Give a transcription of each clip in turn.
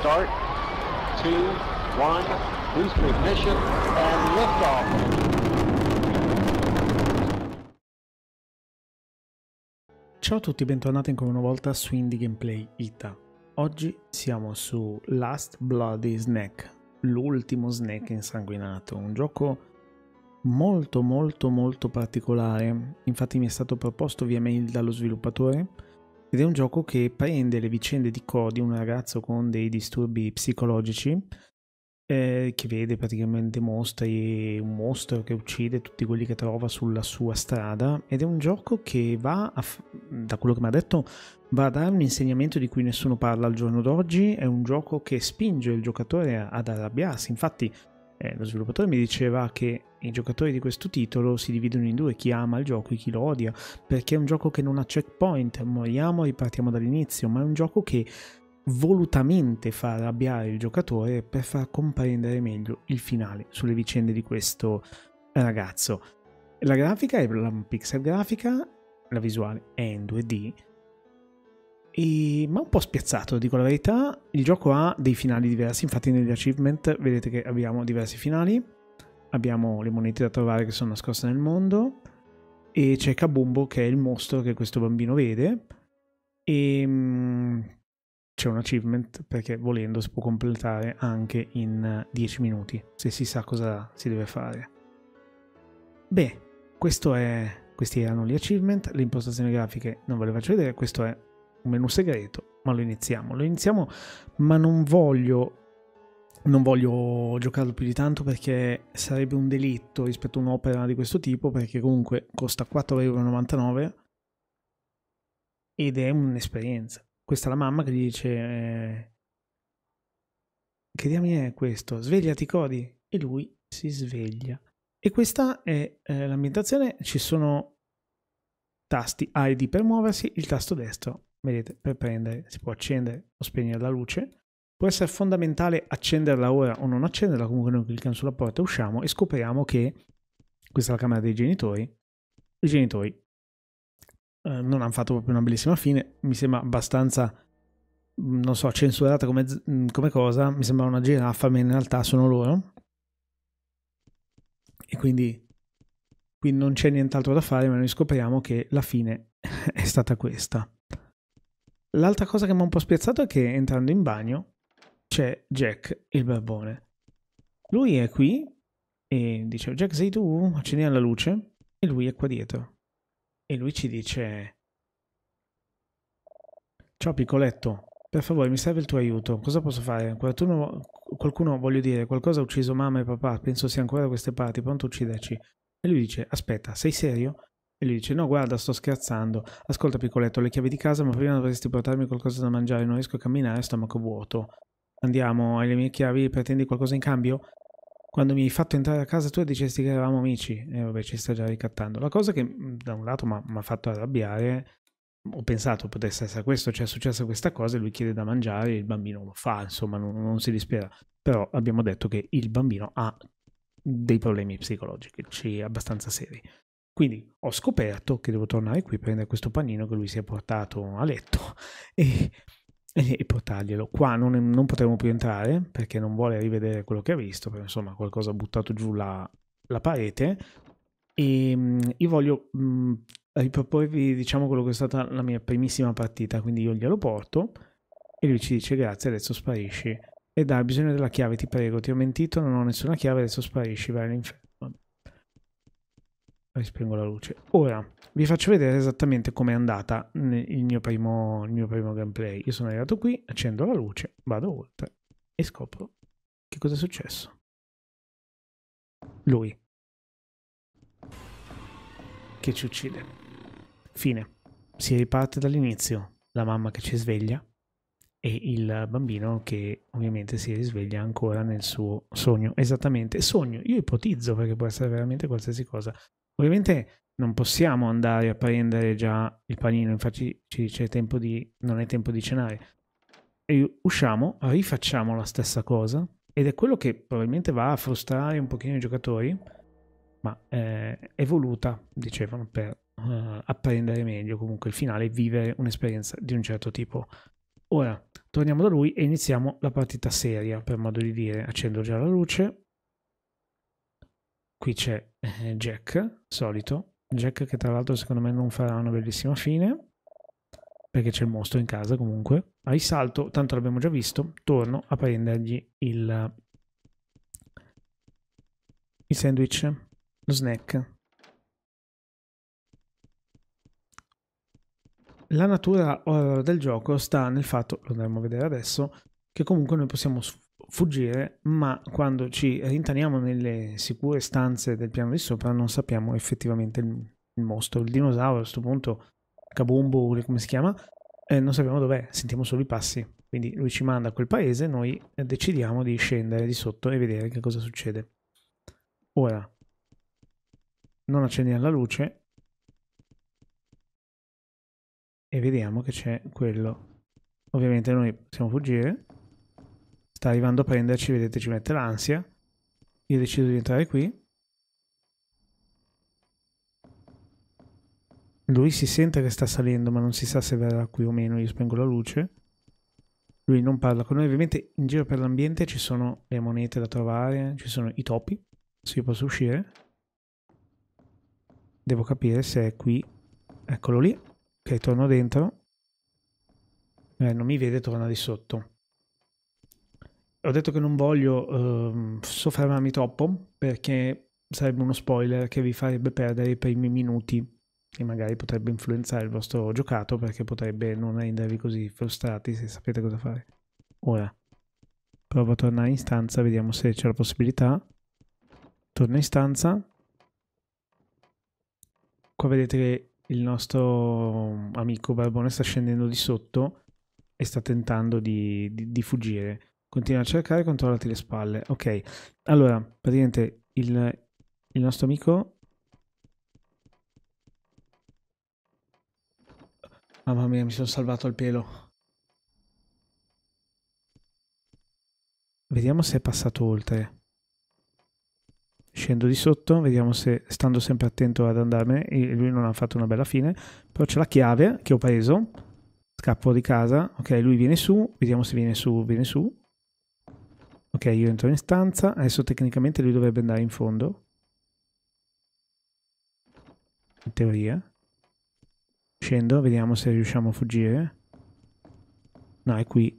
start, two, one, boost ignition, and liftoff. Ciao a tutti, bentornati ancora una volta su Indie Gameplay Ita. Oggi siamo su Last Bloody Snack, l'ultimo snack insanguinato, un gioco molto molto molto particolare, infatti mi è stato proposto via mail dallo sviluppatore ed è un gioco che prende le vicende di Cody, un ragazzo con dei disturbi psicologici, eh, che vede praticamente mostri, un mostro che uccide tutti quelli che trova sulla sua strada ed è un gioco che va, a, da quello che mi ha detto, va a dare un insegnamento di cui nessuno parla al giorno d'oggi, è un gioco che spinge il giocatore ad arrabbiarsi, infatti eh, lo sviluppatore mi diceva che i giocatori di questo titolo si dividono in due, chi ama il gioco e chi lo odia, perché è un gioco che non ha checkpoint, moriamo e ripartiamo dall'inizio, ma è un gioco che volutamente fa arrabbiare il giocatore per far comprendere meglio il finale sulle vicende di questo ragazzo. La grafica è la pixel grafica, la visuale è in 2D, e, ma un po' spiazzato, dico la verità. Il gioco ha dei finali diversi, infatti negli achievement vedete che abbiamo diversi finali. Abbiamo le monete da trovare che sono nascoste nel mondo e c'è Kabumbo che è il mostro che questo bambino vede e mh, mm, c'è un achievement perché volendo si può completare anche in 10 minuti se si sa cosa si deve fare. Beh, è, questi erano gli achievement, le impostazioni grafiche non ve le faccio vedere, questo è un menu segreto, ma lo iniziamo. Lo iniziamo, ma non voglio, non voglio giocarlo più di tanto perché sarebbe un delitto rispetto a un'opera di questo tipo, perché comunque costa 4,99€ ed è un'esperienza. Questa è la mamma che dice... Eh, che diamine è questo? Svegliati Cody! E lui si sveglia. E questa è eh, l'ambientazione, ci sono tasti A e D per muoversi, il tasto destro Vedete, per prendere si può accendere o spegnere la luce. Può essere fondamentale accenderla ora o non accenderla, comunque noi clicchiamo sulla porta, usciamo e scopriamo che questa è la camera dei genitori. I genitori eh, non hanno fatto proprio una bellissima fine, mi sembra abbastanza, mm, non so, censurata come, mm, come cosa, mi sembra una giraffa, ma in realtà sono loro. E quindi qui non c'è nient'altro da fare, ma noi scopriamo che la fine è stata questa. L'altra cosa che mi ha un po' spiazzato è che entrando in bagno c'è Jack, il barbone. Lui è qui e dice: oh, Jack, sei tu? Accendi la luce. E lui è qua dietro. E lui ci dice: Ciao piccoletto, per favore mi serve il tuo aiuto. Cosa posso fare? Qualcuno, qualcuno voglio dire, qualcosa ha ucciso mamma e papà. Penso sia ancora da queste parti. Pronto a ucciderci. E lui dice: Aspetta, sei serio? E lui dice: No, guarda, sto scherzando. Ascolta, piccoletto, le chiavi di casa, ma prima dovresti portarmi qualcosa da mangiare. Non riesco a camminare, stomaco vuoto. Andiamo, hai le mie chiavi, pretendi qualcosa in cambio? Quando mi hai fatto entrare a casa tu dicesti che eravamo amici. E eh, vabbè, ci sta già ricattando. La cosa che mm, da un lato mi ha fatto arrabbiare, ho pensato potesse essere questo, cioè è successa questa cosa lui chiede da mangiare, il bambino lo fa, insomma, non, non si dispera. Però abbiamo detto che il bambino ha dei problemi psicologici abbastanza seri. Quindi ho scoperto che devo tornare qui, prendere questo panino che lui si è portato a letto e, e, portarglielo. Qua non, non potremo più entrare perché non vuole rivedere quello che ha visto, perché insomma qualcosa ha buttato giù la, la parete. E ehm, io voglio mh, riproporvi, diciamo, quello che è stata la mia primissima partita. Quindi io glielo porto e lui ci dice grazie, adesso sparisci. E dai, bisogno della chiave, ti prego, ti ho mentito, non ho nessuna chiave, adesso sparisci, vai all'inferno. Rispengo la luce. Ora vi faccio vedere esattamente com'è andata il mio, primo, il mio primo gameplay. Io sono arrivato qui, accendo la luce, vado oltre e scopro che cosa è successo. Lui. Che ci uccide. Fine. Si riparte dall'inizio. La mamma che ci sveglia e il bambino che ovviamente si risveglia ancora nel suo sogno. Esattamente, sogno, io ipotizzo perché può essere veramente qualsiasi cosa. Ovviamente non possiamo andare a prendere già il panino, infatti ci tempo di, non è tempo di cenare. E usciamo, rifacciamo la stessa cosa ed è quello che probabilmente va a frustrare un pochino i giocatori, ma eh, è voluta, dicevano, per eh, apprendere meglio comunque il finale e vivere un'esperienza di un certo tipo. Ora torniamo da lui e iniziamo la partita seria, per modo di dire. Accendo già la luce, qui c'è eh, Jack, solito. Jack che tra l'altro secondo me non farà una bellissima fine, perché c'è il mostro in casa comunque. Ai salto, tanto l'abbiamo già visto, torno a prendergli il, il sandwich, lo snack. La natura horror del gioco sta nel fatto, lo andremo a vedere adesso, che comunque noi possiamo fuggire, ma quando ci rintaniamo nelle sicure stanze del piano di sopra non sappiamo effettivamente il, il mostro, il dinosauro a questo punto, Kabumbo, come si chiama, eh, non sappiamo dov'è, sentiamo solo i passi. Quindi lui ci manda a quel paese, noi decidiamo di scendere di sotto e vedere che cosa succede. Ora, non accendiamo la luce e vediamo che c'è quello. Ovviamente noi possiamo fuggire sta arrivando a prenderci, vedete ci mette l'ansia, io decido di entrare qui, lui si sente che sta salendo ma non si sa se verrà qui o meno, io spengo la luce, lui non parla con noi, ovviamente in giro per l'ambiente ci sono le monete da trovare, ci sono i topi, se io posso uscire, devo capire se è qui, eccolo lì, ok torno dentro, eh, non mi vede, torna di sotto ho detto che non voglio eh, soffermarmi troppo perché sarebbe uno spoiler che vi farebbe perdere i primi minuti e magari potrebbe influenzare il vostro giocato perché potrebbe non rendervi così frustrati se sapete cosa fare. Ora provo a tornare in stanza, vediamo se c'è la possibilità. Torno in stanza. Qua vedete che il nostro amico Barbone sta scendendo di sotto e sta tentando di, di, di fuggire. Continua a cercare, controllati le spalle. Ok, allora, praticamente il, il nostro amico... Mamma mia, mi sono salvato il pelo. Vediamo se è passato oltre. Scendo di sotto, vediamo se, stando sempre attento ad andarmene, lui non ha fatto una bella fine, però c'è la chiave che ho preso, scappo di casa, ok, lui viene su, vediamo se viene su, viene su, Ok, io entro in stanza, adesso tecnicamente lui dovrebbe andare in fondo. In teoria. Scendo, vediamo se riusciamo a fuggire. No, è qui.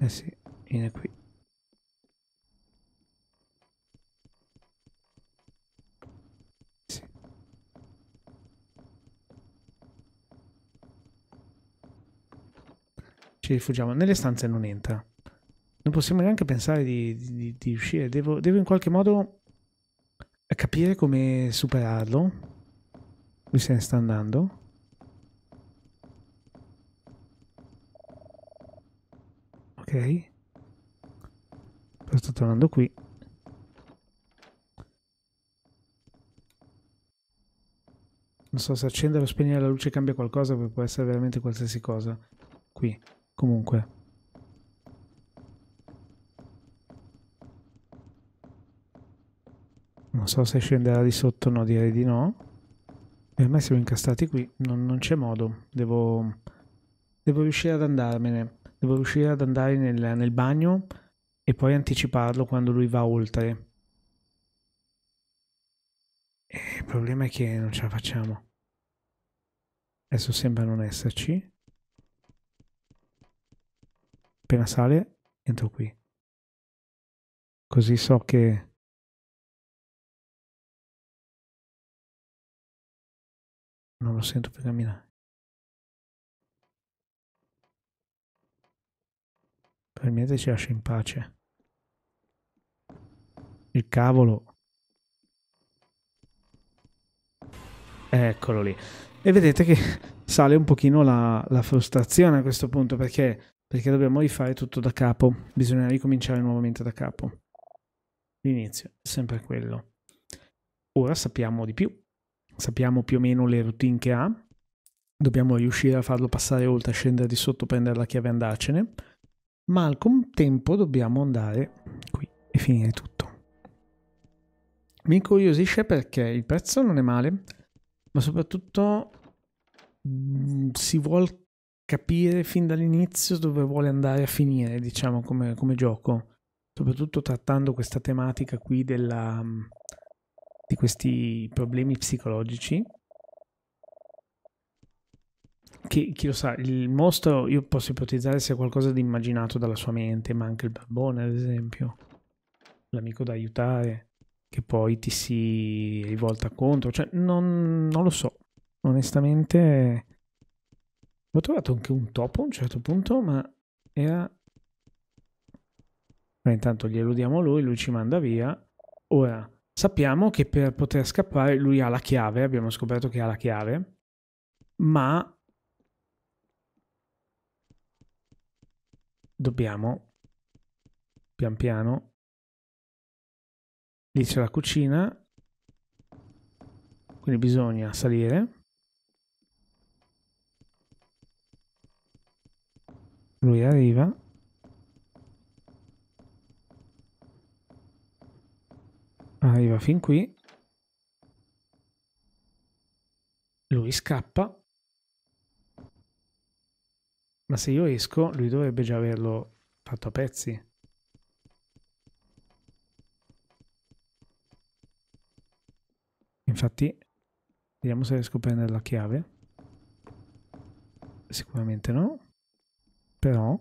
Eh sì, viene qui. Ci rifugiamo. Nelle stanze non entra non possiamo neanche pensare di, di, di uscire. Devo, devo, in qualche modo capire come superarlo. Lui se ne sta andando. Ok. sto tornando qui. Non so se accendere o spegnere la luce cambia qualcosa, può essere veramente qualsiasi cosa. Qui, comunque. Non so se scenderà di sotto, no, direi di no. Per me siamo incastrati qui, non, non c'è modo. Devo, devo, riuscire ad andarmene. Devo riuscire ad andare nel, nel bagno e poi anticiparlo quando lui va oltre. E eh, il problema è che non ce la facciamo. Adesso sembra non esserci. Appena sale, entro qui. Così so che lo sento per camminare. Probabilmente ci lascia in pace. Il cavolo. Eccolo lì. E vedete che sale un pochino la, la frustrazione a questo punto perché, perché dobbiamo rifare tutto da capo. Bisogna ricominciare nuovamente da capo. L'inizio è sempre quello. Ora sappiamo di più sappiamo più o meno le routine che ha, dobbiamo riuscire a farlo passare oltre, a scendere di sotto, prendere la chiave e andarcene, ma al contempo dobbiamo andare qui e finire tutto. Mi incuriosisce perché il prezzo non è male, ma soprattutto mm, si vuole capire fin dall'inizio dove vuole andare a finire, diciamo, come, come gioco, soprattutto trattando questa tematica qui della... Mh, mm, di questi problemi psicologici. Che, chi lo sa, il mostro io posso ipotizzare sia qualcosa di immaginato dalla sua mente, ma anche il barbone, ad esempio, l'amico da aiutare, che poi ti si rivolta contro, cioè non, non lo so. Onestamente, ho trovato anche un topo a un certo punto, ma era... Ma intanto glielo diamo a lui, lui ci manda via. Ora Sappiamo che per poter scappare lui ha la chiave, abbiamo scoperto che ha la chiave, ma dobbiamo pian piano lì c'è la cucina quindi bisogna salire lui arriva arriva fin qui, lui scappa, ma se io esco lui dovrebbe già averlo fatto a pezzi. Infatti, vediamo se riesco a prendere la chiave. Sicuramente no. Però...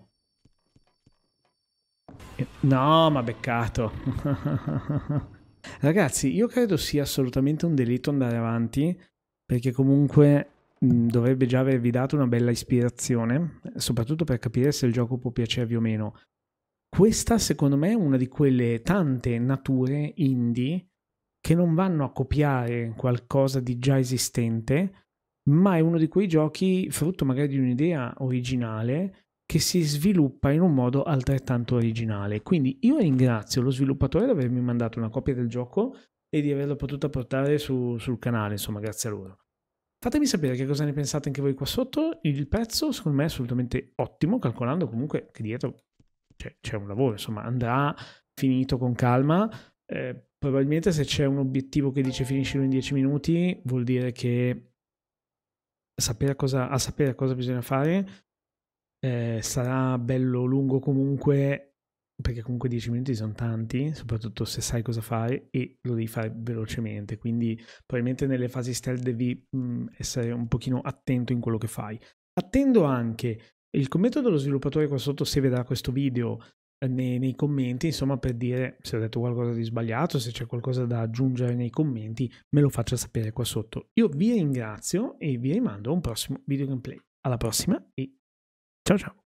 No, ma beccato! Ragazzi, io credo sia assolutamente un delitto andare avanti, perché comunque mh, dovrebbe già avervi dato una bella ispirazione, soprattutto per capire se il gioco può piacervi o meno. Questa, secondo me, è una di quelle tante nature indie che non vanno a copiare qualcosa di già esistente, ma è uno di quei giochi frutto magari di un'idea originale che si sviluppa in un modo altrettanto originale. Quindi io ringrazio lo sviluppatore di avermi mandato una copia del gioco e di averla potuta portare su, sul canale, insomma, grazie a loro. Fatemi sapere che cosa ne pensate anche voi qua sotto. Il prezzo, secondo me, è assolutamente ottimo, calcolando comunque che dietro cioè, c'è, un lavoro, insomma, andrà finito con calma. Eh, probabilmente se c'è un obiettivo che dice finiscilo in 10 minuti, vuol dire che sapere cosa, a sapere cosa bisogna fare eh, sarà bello lungo comunque, perché comunque 10 minuti sono tanti, soprattutto se sai cosa fare e lo devi fare velocemente, quindi probabilmente nelle fasi stealth devi mh, mhmm, essere un pochino attento in quello che fai. Attendo anche il commento dello sviluppatore qua sotto se vedrà questo video eh, nei, nei, commenti, insomma, per dire se ho detto qualcosa di sbagliato, se c'è qualcosa da aggiungere nei commenti, me lo faccia sapere qua sotto. Io vi ringrazio e vi rimando a un prossimo video gameplay. Alla prossima e Ciao, ciao.